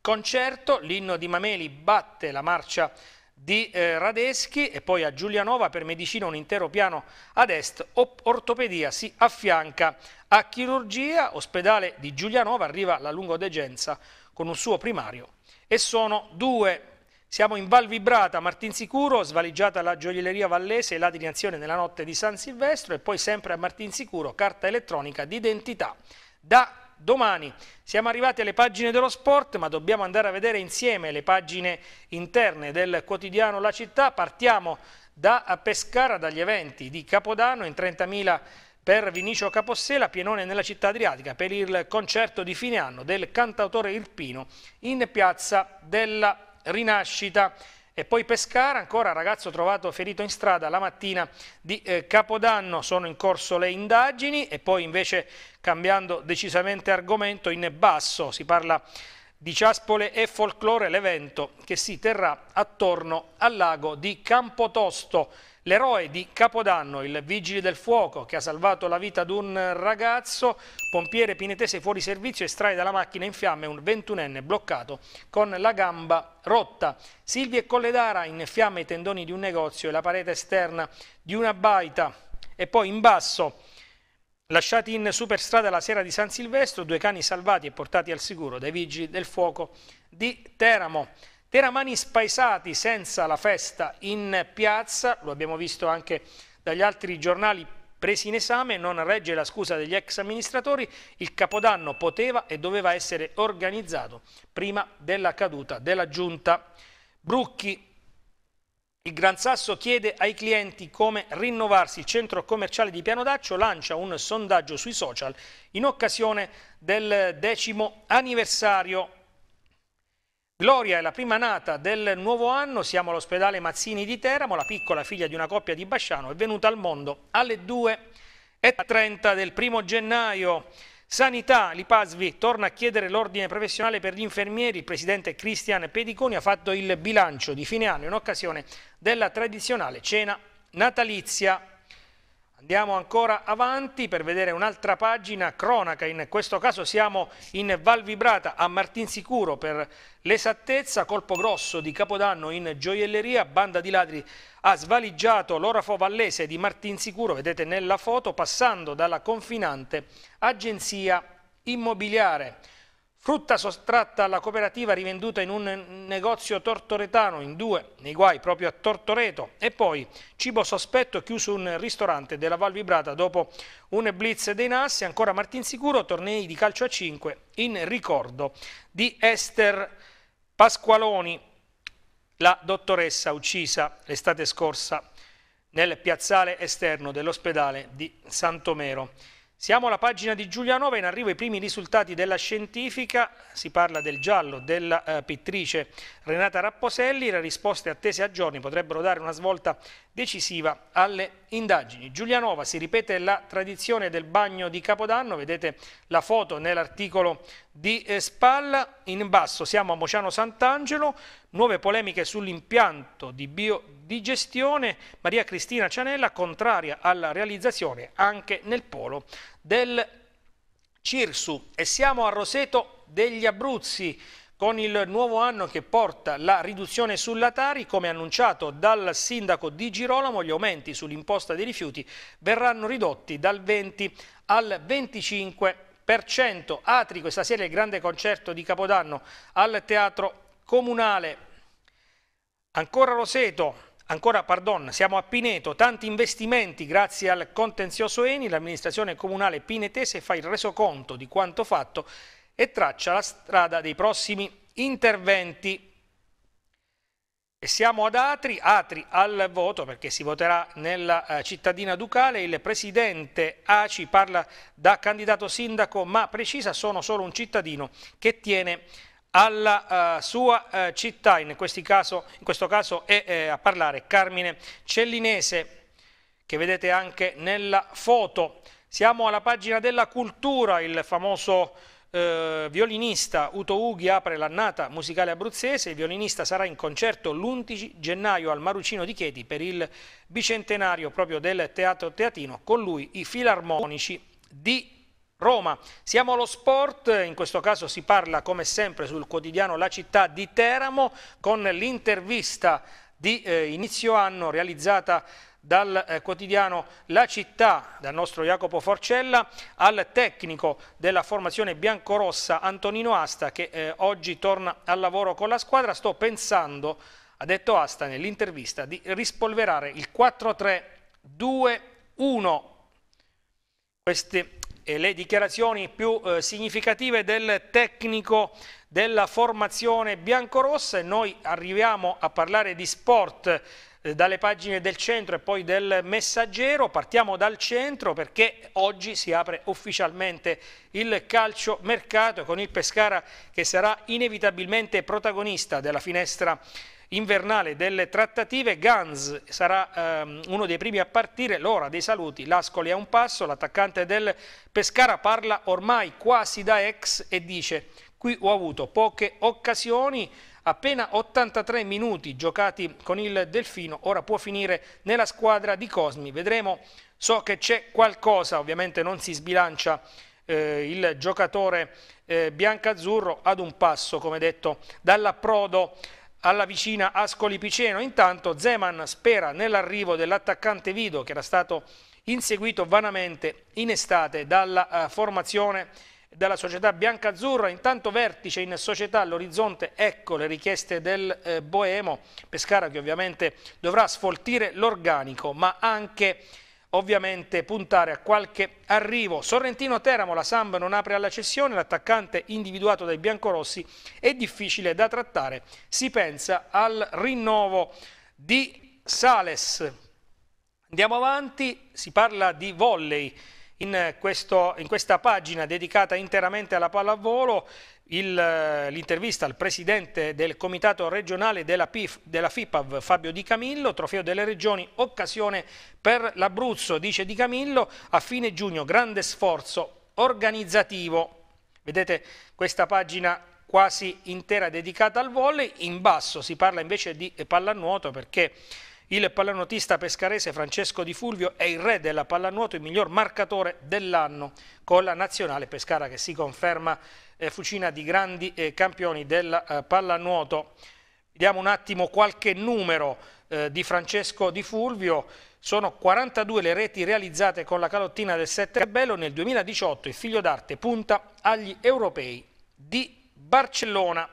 concerto, l'inno di Mameli batte la marcia di eh, Radeschi e poi a Giulianova per medicina un intero piano ad est, ortopedia si affianca a chirurgia, ospedale di Giulianova arriva la lungodegenza con un suo primario e sono due. Siamo in Val Vibrata, Martinsicuro, svaliggiata la gioielleria vallese e ladri in nella notte di San Silvestro e poi sempre a Martinsicuro, carta elettronica d'identità. Da domani. Siamo arrivati alle pagine dello sport, ma dobbiamo andare a vedere insieme le pagine interne del quotidiano La Città. Partiamo da Pescara, dagli eventi di Capodanno in 30.000 per Vinicio Capossela, Pienone nella città adriatica, per il concerto di fine anno del cantautore Irpino in piazza della Rinascita. E poi Pescara, ancora ragazzo trovato ferito in strada la mattina di eh, Capodanno, sono in corso le indagini e poi invece cambiando decisamente argomento in basso si parla di ciaspole e folklore, l'evento che si terrà attorno al lago di Campotosto L'eroe di Capodanno, il vigile del fuoco che ha salvato la vita ad un ragazzo, pompiere pinetese fuori servizio, estrae dalla macchina in fiamme un 21enne bloccato con la gamba rotta. Silvia e Colledara in fiamme i tendoni di un negozio e la parete esterna di una baita. E poi in basso, lasciati in superstrada la sera di San Silvestro, due cani salvati e portati al sicuro dai vigili del fuoco di Teramo. Teramani spaesati senza la festa in piazza, lo abbiamo visto anche dagli altri giornali presi in esame, non regge la scusa degli ex amministratori, il Capodanno poteva e doveva essere organizzato prima della caduta della giunta. Brucchi, il Gran Sasso chiede ai clienti come rinnovarsi. Il centro commerciale di Piano Daccio lancia un sondaggio sui social in occasione del decimo anniversario Gloria è la prima nata del nuovo anno, siamo all'ospedale Mazzini di Teramo, la piccola figlia di una coppia di Basciano è venuta al mondo alle 2.30 del primo gennaio. Sanità, l'IPASVI torna a chiedere l'ordine professionale per gli infermieri, il presidente Cristian Pediconi ha fatto il bilancio di fine anno in occasione della tradizionale cena natalizia. Andiamo ancora avanti per vedere un'altra pagina cronaca, in questo caso siamo in Val Vibrata a Martinsicuro per l'esattezza, colpo grosso di Capodanno in gioielleria, banda di ladri ha svaligiato l'orafo vallese di Martinsicuro, vedete nella foto, passando dalla confinante agenzia immobiliare. Frutta sottratta alla cooperativa rivenduta in un negozio tortoretano in due, nei guai proprio a Tortoreto. E poi cibo sospetto chiuso un ristorante della Val Vibrata dopo un blitz dei Nassi. Ancora Martinsicuro, tornei di calcio a 5 in ricordo di Esther Pasqualoni, la dottoressa uccisa l'estate scorsa nel piazzale esterno dell'ospedale di Santomero. Siamo alla pagina di Giulianova, in arrivo i primi risultati della scientifica, si parla del giallo della eh, pittrice Renata Rapposelli, le risposte attese a giorni potrebbero dare una svolta decisiva alle indagini. Giulianova si ripete la tradizione del bagno di Capodanno, vedete la foto nell'articolo di eh, Spalla, in basso siamo a Mociano Sant'Angelo, Nuove polemiche sull'impianto di biodigestione, Maria Cristina Cianella contraria alla realizzazione anche nel polo del Cirsu. E siamo a Roseto degli Abruzzi con il nuovo anno che porta la riduzione sulla Tari, come annunciato dal sindaco Di Girolamo, gli aumenti sull'imposta dei rifiuti verranno ridotti dal 20 al 25%. Atri questa sera il grande concerto di Capodanno al Teatro comunale. Ancora Roseto, ancora pardon, siamo a Pineto, tanti investimenti grazie al contenzioso Eni, l'amministrazione comunale pinetese fa il resoconto di quanto fatto e traccia la strada dei prossimi interventi. E siamo ad Atri, Atri al voto perché si voterà nella eh, cittadina ducale, il presidente Aci parla da candidato sindaco ma precisa sono solo un cittadino che tiene alla uh, sua uh, città, in, caso, in, questo caso è eh, a parlare Carmine Cellinese, che vedete anche nella foto. Siamo alla pagina della cultura, il famoso eh, violinista Uto Ughi apre l'annata musicale abruzzese, il violinista sarà in concerto l'11 gennaio al Marucino di Chieti per il bicentenario proprio del Teatro Teatino, con lui i filarmonici di Roma. Siamo allo sport, in questo caso si parla come sempre sul quotidiano La Città di Teramo con l'intervista di eh, inizio anno realizzata dal eh, quotidiano La Città, dal nostro Jacopo Forcella, al tecnico della formazione biancorossa Antonino Asta che eh, oggi torna al lavoro con la squadra. Sto pensando, ha detto Asta nell'intervista, di rispolverare il 4-3-2-1. Queste le dichiarazioni più eh, significative del tecnico della formazione biancorossa e noi arriviamo a parlare di sport eh, dalle pagine del centro e poi del messaggero. Partiamo dal centro perché oggi si apre ufficialmente il calcio mercato con il Pescara che sarà inevitabilmente protagonista della finestra invernale delle trattative, Gans sarà ehm, uno dei primi a partire, l'ora dei saluti, l'Ascoli a un passo, l'attaccante del Pescara parla ormai quasi da ex e dice qui ho avuto poche occasioni, appena 83 minuti giocati con il Delfino, ora può finire nella squadra di Cosmi, vedremo, so che c'è qualcosa, ovviamente non si sbilancia eh, il giocatore eh, biancazzurro ad un passo, come detto, dall'approdo alla vicina Ascoli Piceno. Intanto Zeman spera nell'arrivo dell'attaccante Vido che era stato inseguito vanamente in estate dalla eh, formazione della società biancazzurra. Intanto vertice in società all'orizzonte, ecco le richieste del eh, Boemo, Pescara che ovviamente dovrà sfoltire l'organico ma anche ovviamente puntare a qualche arrivo. Sorrentino-Teramo, la Samb non apre alla cessione, l'attaccante individuato dai biancorossi è difficile da trattare. Si pensa al rinnovo di Sales. Andiamo avanti, si parla di volley. In, questo, in, questa pagina dedicata interamente alla pallavolo eh, l'intervista al presidente del comitato regionale della, PIF, della, FIPAV Fabio Di Camillo, trofeo delle regioni, occasione per l'Abruzzo, dice Di Camillo, a fine giugno grande sforzo organizzativo. Vedete questa pagina quasi intera dedicata al volley, in basso si parla invece di pallanuoto perché il pallanuotista pescarese Francesco Di Fulvio è il re della pallanuoto, il miglior marcatore dell'anno con la nazionale Pescara che si conferma eh, fucina di grandi eh, campioni della eh, pallanuoto. Vediamo un attimo qualche numero di Francesco Di Fulvio. Sono 42 le reti realizzate con la calottina del 7 Rebello. Nel 2018 il figlio d'arte punta agli europei di Barcellona.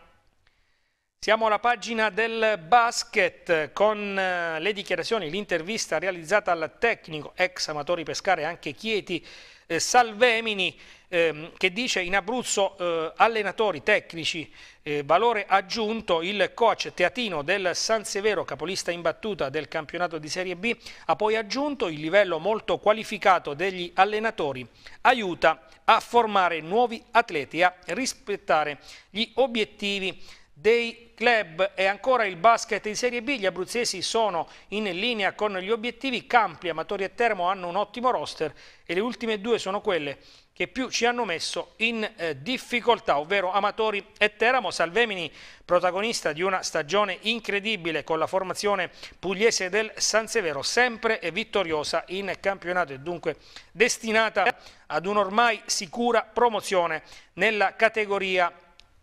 Siamo alla pagina del basket con le dichiarazioni, l'intervista realizzata al tecnico, ex amatori pescare anche Chieti, Salvemini, ehm, che dice in Abruzzo eh, allenatori tecnici eh, valore aggiunto il coach teatino del San Severo capolista in battuta del campionato di Serie B ha poi aggiunto il livello molto qualificato degli allenatori aiuta a formare nuovi atleti a rispettare gli obiettivi dei club e ancora il basket in Serie B, gli abruzzesi sono in linea con gli obiettivi, Campi, Amatori e Termo hanno un ottimo roster e le ultime due sono quelle che più ci hanno messo in eh, difficoltà, ovvero Amatori e Teramo. Salvemini, protagonista di una stagione incredibile con la formazione pugliese del San Severo, sempre vittoriosa in campionato e dunque destinata ad un'ormai sicura promozione nella categoria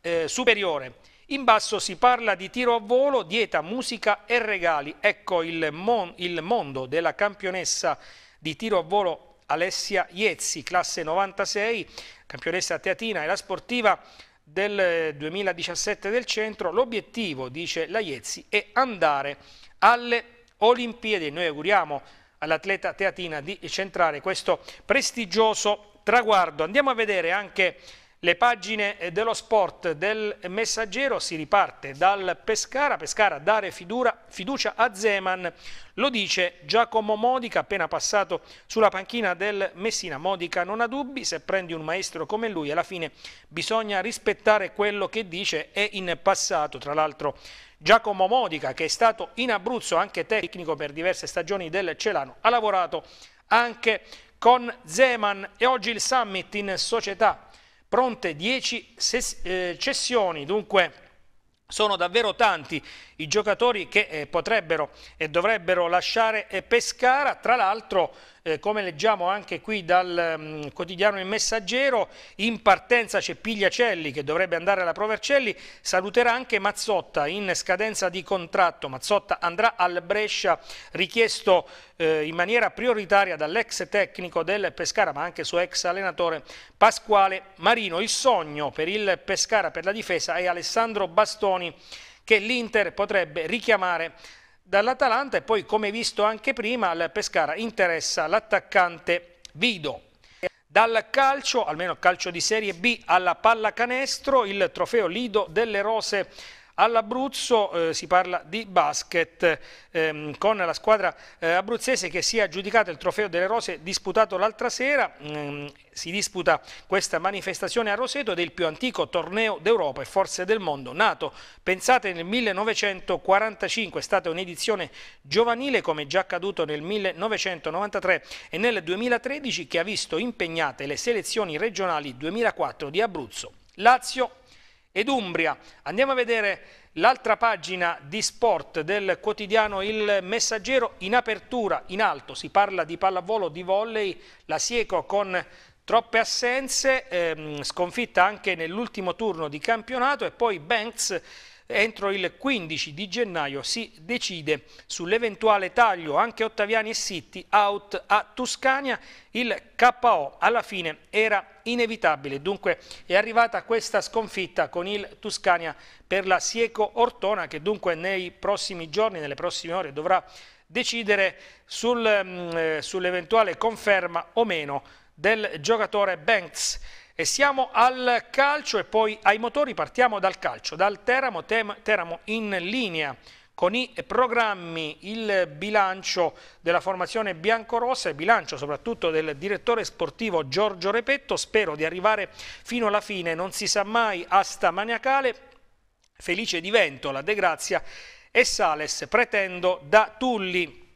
eh, superiore. In basso si parla di tiro a volo, dieta, musica e regali. Ecco il, mon il mondo della campionessa di tiro a volo Alessia Iezzi, classe 96, campionessa teatina e la sportiva del 2017 del centro. L'obiettivo, dice la Iezzi, è andare alle Olimpiadi. Noi auguriamo all'atleta teatina di centrare questo prestigioso traguardo. Andiamo a vedere anche le pagine dello sport del messaggero, si riparte dal Pescara, Pescara dare fidura, fiducia a Zeman, lo dice Giacomo Modica appena passato sulla panchina del Messina, Modica non ha dubbi, se prendi un maestro come lui alla fine bisogna rispettare quello che dice e in passato tra l'altro Giacomo Modica che è stato in Abruzzo anche tecnico per diverse stagioni del Celano, ha lavorato anche con Zeman e oggi il summit in società pronte 10 eh, cessioni, dunque sono davvero tanti i giocatori che eh, potrebbero e dovrebbero lasciare Pescara, tra l'altro eh, come leggiamo anche qui dal mh, mm, quotidiano Il Messaggero, in partenza c'è Pigliacelli che dovrebbe andare alla Provercelli, saluterà anche Mazzotta in scadenza di contratto. Mazzotta andrà al Brescia, richiesto eh, in maniera prioritaria dall'ex tecnico del Pescara, ma anche suo ex allenatore Pasquale Marino. Il sogno per il Pescara per la difesa è Alessandro Bastoni che l'Inter potrebbe richiamare dall'Atalanta e poi come visto anche prima al Pescara interessa l'attaccante Vido. Dal calcio, almeno calcio di Serie B, alla pallacanestro, il trofeo Lido delle Rose all'Abruzzo eh, si parla di basket ehm, con la squadra eh, abruzzese che si è aggiudicata il trofeo delle rose disputato l'altra sera. Ehm, si disputa questa manifestazione a Roseto ed è il più antico torneo d'Europa e forse del mondo, nato, pensate, nel 1945, è stata un'edizione giovanile come già accaduto nel 1993 e nel 2013 che ha visto impegnate le selezioni regionali 2004 di Abruzzo, Lazio ed Umbria. Andiamo a vedere l'altra pagina di sport del quotidiano Il Messaggero in apertura, in alto, si parla di pallavolo, di volley, la Sieco con troppe assenze, ehm, sconfitta anche nell'ultimo turno di campionato e poi Banks entro il 15 di gennaio si decide sull'eventuale taglio anche Ottaviani e Sitti out a Tuscania. il KO alla fine era inevitabile, dunque è arrivata questa sconfitta con il Tuscania per la Sieco Ortona che dunque nei prossimi giorni, nelle prossime ore dovrà decidere sul, mm, eh, sull'eventuale conferma o meno del giocatore Banks. E siamo al calcio e poi ai motori, partiamo dal calcio, dal Teramo, Teramo in linea con i programmi, il bilancio della formazione biancorossa e bilancio soprattutto del direttore sportivo Giorgio Repetto, spero di arrivare fino alla fine, non si sa mai, asta maniacale, felice di Ventola, De Grazia e Sales, pretendo da Tulli,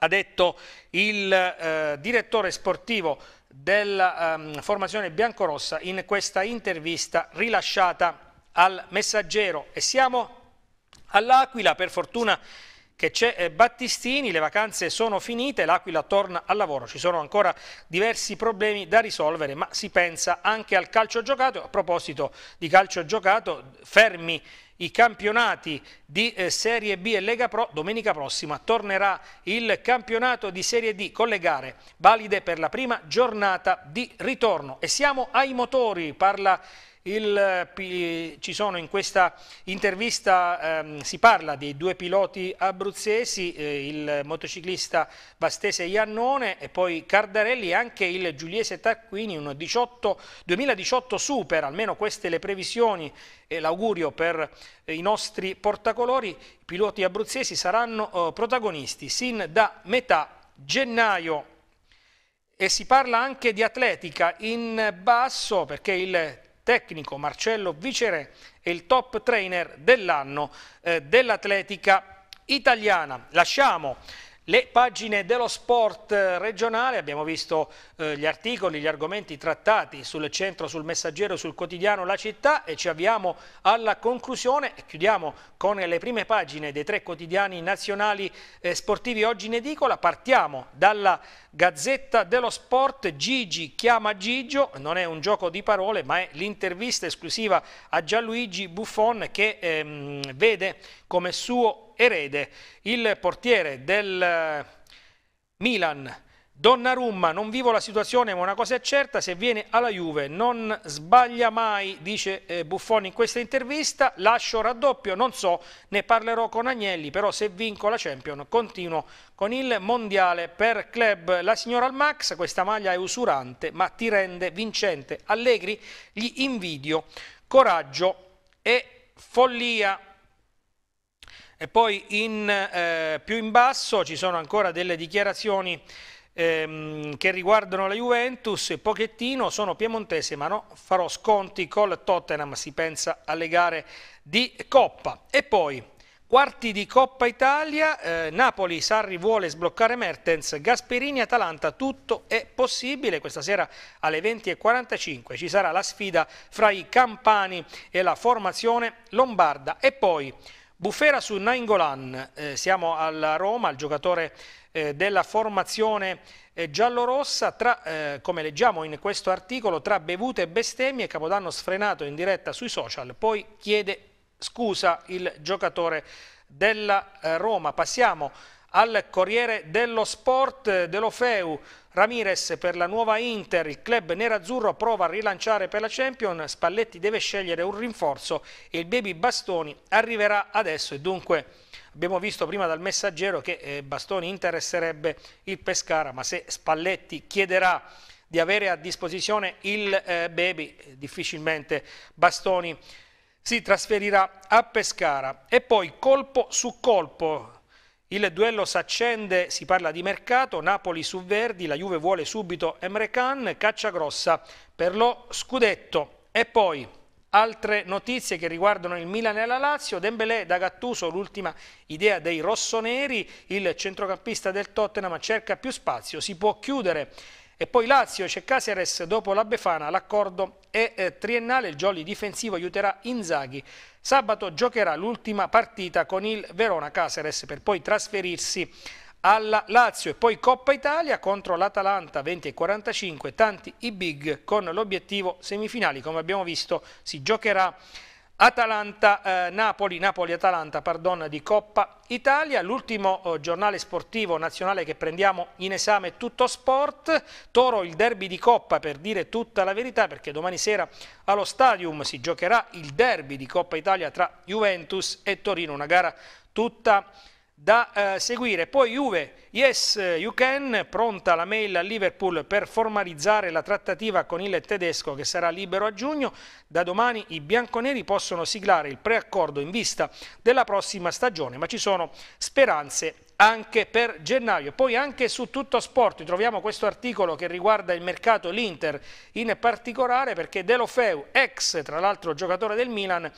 ha detto il eh, direttore sportivo della um, formazione biancorossa in questa intervista rilasciata al messaggero e siamo all'Aquila per fortuna che c'è eh, Battistini, le vacanze sono finite, l'Aquila torna al lavoro, ci sono ancora diversi problemi da risolvere, ma si pensa anche al calcio giocato. A proposito di calcio giocato, fermi i campionati di eh, Serie B e Lega Pro. Domenica prossima tornerà il campionato di Serie D con le gare valide per la prima giornata di ritorno. E siamo ai motori, parla il, ci sono in questa intervista, ehm, si parla dei due piloti abruzzesi, eh, il motociclista Vastese Iannone e poi Cardarelli e anche il Giuliese Tacquini, un 18, 2018 super, almeno queste le previsioni e l'augurio per eh, i nostri portacolori, i piloti abruzzesi saranno eh, protagonisti sin da metà gennaio. E si parla anche di atletica in basso perché il tecnico Marcello Vicere e il top trainer dell'anno eh, dell'atletica italiana. Lasciamo le pagine dello sport eh, regionale, abbiamo visto eh, gli articoli, gli argomenti trattati sul centro, sul messaggero, sul quotidiano La Città e ci avviamo alla conclusione e chiudiamo con le prime pagine dei tre quotidiani nazionali eh, sportivi oggi in edicola. Partiamo dalla Gazzetta dello Sport, Gigi chiama Gigio, non è un gioco di parole ma è l'intervista esclusiva a Gianluigi Buffon che ehm, vede come suo erede il portiere del eh, Milan Donnarumma, non vivo la situazione ma una cosa è certa, se viene alla Juve non sbaglia mai, dice eh, Buffoni in questa intervista, lascio raddoppio, non so, ne parlerò con Agnelli, però se vinco la Champions continuo con il Mondiale per club. La signora Almax, questa maglia è usurante ma ti rende vincente. Allegri, gli invidio, coraggio e follia. E poi in, eh, più in basso ci sono ancora delle dichiarazioni ehm, che riguardano la Juventus, Pochettino, sono piemontese ma no, farò sconti col Tottenham, si pensa alle gare di Coppa. E poi, quarti di Coppa Italia, eh, Napoli, Sarri vuole sbloccare Mertens, Gasperini, Atalanta, tutto è possibile. Questa sera alle 20.45 ci sarà la sfida fra i Campani e la formazione Lombarda. E poi... Bufera su Nainggolan, eh, siamo alla Roma, il giocatore eh, della formazione eh, giallorossa, tra, eh, come leggiamo in questo articolo, tra bevute e bestemmie, Capodanno sfrenato in diretta sui social, poi chiede scusa il giocatore della eh, Roma. Passiamo al Corriere dello Sport eh, dello Feu. Ramirez per la nuova Inter, il club nerazzurro prova a rilanciare per la Champions, Spalletti deve scegliere un rinforzo e il baby Bastoni arriverà adesso e dunque abbiamo visto prima dal messaggero che eh, Bastoni interesserebbe il Pescara, ma se Spalletti chiederà di avere a disposizione il eh, baby, difficilmente Bastoni si trasferirà a Pescara e poi colpo su colpo il duello s'accende, si parla di mercato, Napoli su Verdi, la Juve vuole subito Emre Can, caccia grossa per lo scudetto. E poi altre notizie che riguardano il Milan e la Lazio, Dembélé da Gattuso, l'ultima idea dei rossoneri, il centrocampista del Tottenham cerca più spazio, si può chiudere e poi Lazio, c'è Caseres, dopo la Befana, l'accordo è eh, triennale, il Jolly difensivo aiuterà Inzaghi. Sabato giocherà l'ultima partita con il Verona Caseres per poi trasferirsi alla Lazio e poi Coppa Italia contro l'Atalanta 20 e 45, tanti i big con l'obiettivo semifinali, come abbiamo visto si giocherà Atalanta, eh, Napoli, Napoli-Atalanta pardon, di Coppa Italia, l'ultimo eh, giornale sportivo nazionale che prendiamo in esame è Tutto Sport, Toro il derby di Coppa per dire tutta la verità perché domani sera allo Stadium si giocherà il derby di Coppa Italia tra Juventus e Torino, una gara tutta da eh, seguire. Poi Juve, yes you can, pronta la mail a Liverpool per formalizzare la trattativa con il tedesco che sarà libero a giugno. Da domani i bianconeri possono siglare il preaccordo in vista della prossima stagione, ma ci sono speranze anche per gennaio. Poi anche su Tutto Sport troviamo questo articolo che riguarda il mercato l'Inter in particolare perché Delofeu, ex tra l'altro giocatore del Milan,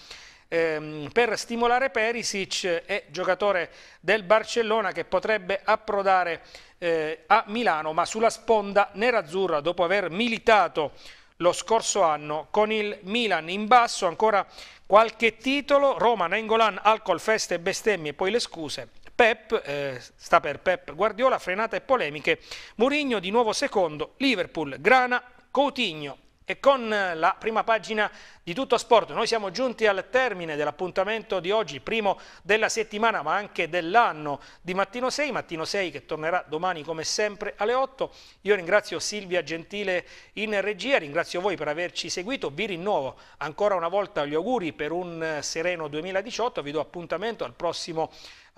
ehm, per stimolare Perisic, e giocatore del Barcellona che potrebbe approdare eh, a Milano, ma sulla sponda nerazzurra dopo aver militato lo scorso anno con il Milan in basso ancora qualche titolo Roma, Nengolan, alcol, feste e bestemmie poi le scuse Pep, eh, sta per Pep Guardiola, frenate e polemiche Murigno di nuovo secondo, Liverpool, Grana, Coutigno e con la prima pagina di tutto sport noi siamo giunti al termine dell'appuntamento di oggi, primo della settimana ma anche dell'anno di Mattino 6, Mattino 6 che tornerà domani come sempre alle 8. Io ringrazio Silvia Gentile in regia, ringrazio voi per averci seguito, vi rinnovo ancora una volta gli auguri per un eh, sereno 2018, vi do appuntamento al prossimo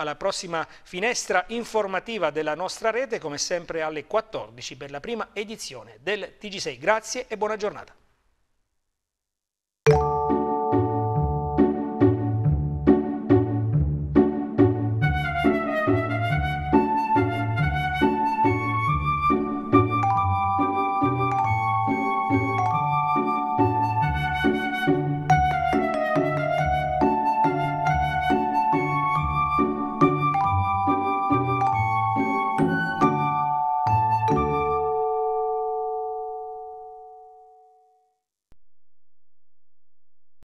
alla prossima finestra informativa della nostra rete, come sempre alle 14 per la prima edizione del TG6. Grazie e buona giornata.